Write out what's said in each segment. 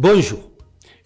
Bonjour.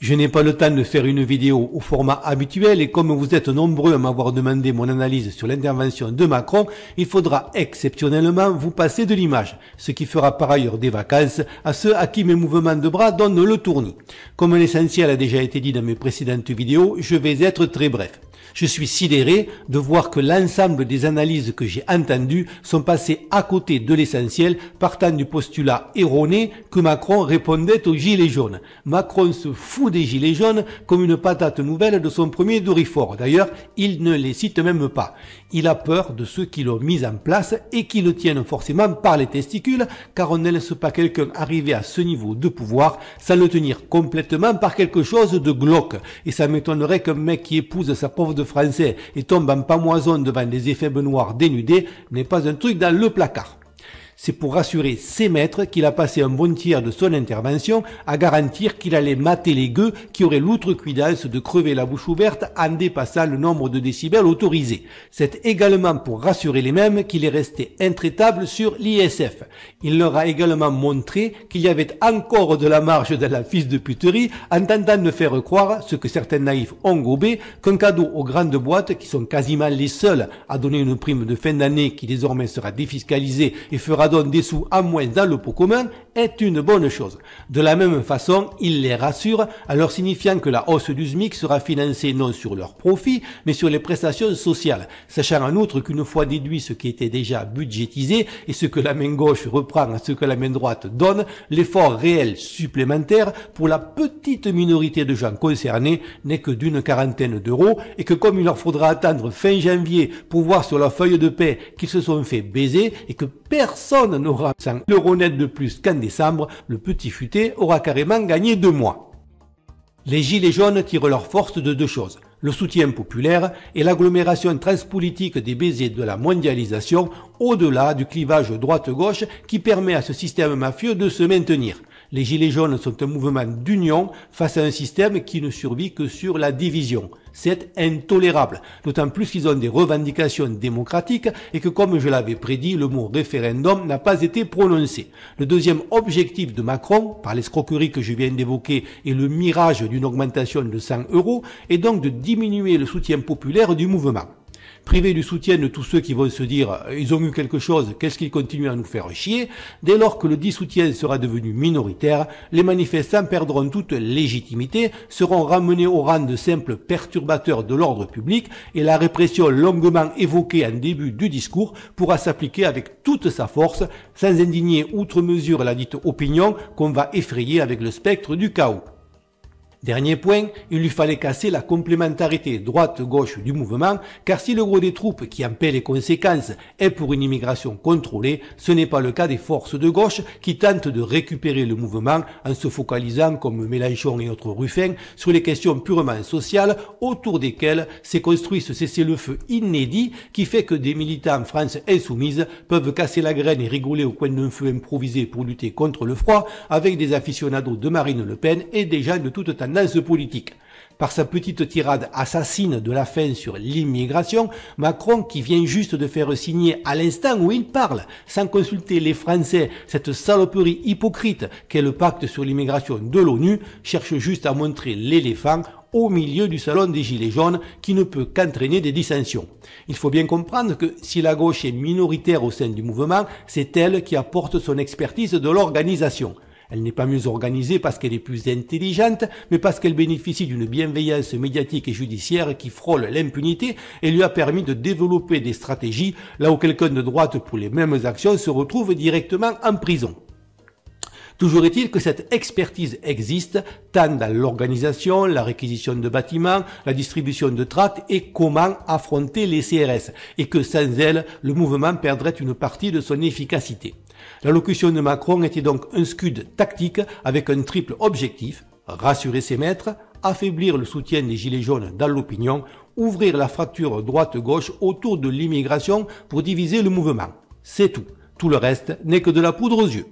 Je n'ai pas le temps de faire une vidéo au format habituel et comme vous êtes nombreux à m'avoir demandé mon analyse sur l'intervention de Macron, il faudra exceptionnellement vous passer de l'image, ce qui fera par ailleurs des vacances à ceux à qui mes mouvements de bras donnent le tournis. Comme l'essentiel a déjà été dit dans mes précédentes vidéos, je vais être très bref. Je suis sidéré de voir que l'ensemble des analyses que j'ai entendues sont passées à côté de l'essentiel, partant du postulat erroné que Macron répondait aux gilets jaunes. Macron se fout des gilets jaunes comme une patate nouvelle de son premier Dorifort. D'ailleurs, il ne les cite même pas. Il a peur de ceux qui l'ont mis en place et qui le tiennent forcément par les testicules, car on ne laisse pas quelqu'un arriver à ce niveau de pouvoir sans le tenir complètement par quelque chose de glauque. Et ça m'étonnerait qu'un mec qui épouse sa pauvre de français et tombe en pamoison devant des effets noirs dénudés n'est pas un truc dans le placard. C'est pour rassurer ses maîtres qu'il a passé un bon tiers de son intervention à garantir qu'il allait mater les gueux qui auraient l'outrecuidance de crever la bouche ouverte en dépassant le nombre de décibels autorisés. C'est également pour rassurer les mêmes qu'il est resté intraitable sur l'ISF. Il leur a également montré qu'il y avait encore de la marge dans la fils de puterie en tentant de faire croire ce que certains naïfs ont gobé qu'un cadeau aux grandes boîtes qui sont quasiment les seuls à donner une prime de fin d'année qui désormais sera défiscalisée et fera donne des sous à moins dans le pot commun est une bonne chose. De la même façon, il les rassure en leur signifiant que la hausse du SMIC sera financée non sur leurs profits, mais sur les prestations sociales, sachant en outre qu'une fois déduit ce qui était déjà budgétisé et ce que la main gauche reprend à ce que la main droite donne, l'effort réel supplémentaire pour la petite minorité de gens concernés n'est que d'une quarantaine d'euros et que comme il leur faudra attendre fin janvier pour voir sur la feuille de paix qu'ils se sont fait baiser et que personne personne n'aura 100 euros net de plus qu'en décembre, le petit futé aura carrément gagné deux mois. Les Gilets jaunes tirent leur force de deux choses, le soutien populaire et l'agglomération transpolitique des baisers de la mondialisation au-delà du clivage droite-gauche qui permet à ce système mafieux de se maintenir. Les Gilets jaunes sont un mouvement d'union face à un système qui ne survit que sur la division. C'est intolérable, d'autant plus qu'ils ont des revendications démocratiques et que, comme je l'avais prédit, le mot référendum n'a pas été prononcé. Le deuxième objectif de Macron, par l'escroquerie que je viens d'évoquer et le mirage d'une augmentation de 100 euros, est donc de diminuer le soutien populaire du mouvement privé du soutien de tous ceux qui vont se dire euh, ils ont eu quelque chose, qu'est-ce qu'ils continuent à nous faire chier, dès lors que le dit soutien sera devenu minoritaire, les manifestants perdront toute légitimité, seront ramenés au rang de simples perturbateurs de l'ordre public et la répression longuement évoquée en début du discours pourra s'appliquer avec toute sa force, sans indigner outre mesure la dite opinion qu'on va effrayer avec le spectre du chaos. Dernier point, il lui fallait casser la complémentarité droite-gauche du mouvement, car si le gros des troupes qui en les conséquences est pour une immigration contrôlée, ce n'est pas le cas des forces de gauche qui tentent de récupérer le mouvement en se focalisant, comme Mélenchon et autres ruffin sur les questions purement sociales autour desquelles s'est construit ce cessez-le-feu inédit qui fait que des militants en France insoumise peuvent casser la graine et rigoler au coin d'un feu improvisé pour lutter contre le froid avec des aficionados de Marine Le Pen et des gens de toute ce politique. Par sa petite tirade assassine de la fin sur l'immigration, Macron, qui vient juste de faire signer à l'instant où il parle, sans consulter les Français, cette saloperie hypocrite qu'est le pacte sur l'immigration de l'ONU, cherche juste à montrer l'éléphant au milieu du salon des Gilets jaunes qui ne peut qu'entraîner des dissensions. Il faut bien comprendre que si la gauche est minoritaire au sein du mouvement, c'est elle qui apporte son expertise de l'organisation. Elle n'est pas mieux organisée parce qu'elle est plus intelligente, mais parce qu'elle bénéficie d'une bienveillance médiatique et judiciaire qui frôle l'impunité et lui a permis de développer des stratégies là où quelqu'un de droite pour les mêmes actions se retrouve directement en prison. Toujours est-il que cette expertise existe tant dans l'organisation, la réquisition de bâtiments, la distribution de tracts et comment affronter les CRS, et que sans elle, le mouvement perdrait une partie de son efficacité. L'allocution de Macron était donc un scud tactique avec un triple objectif, rassurer ses maîtres, affaiblir le soutien des Gilets jaunes dans l'opinion, ouvrir la fracture droite-gauche autour de l'immigration pour diviser le mouvement. C'est tout. Tout le reste n'est que de la poudre aux yeux.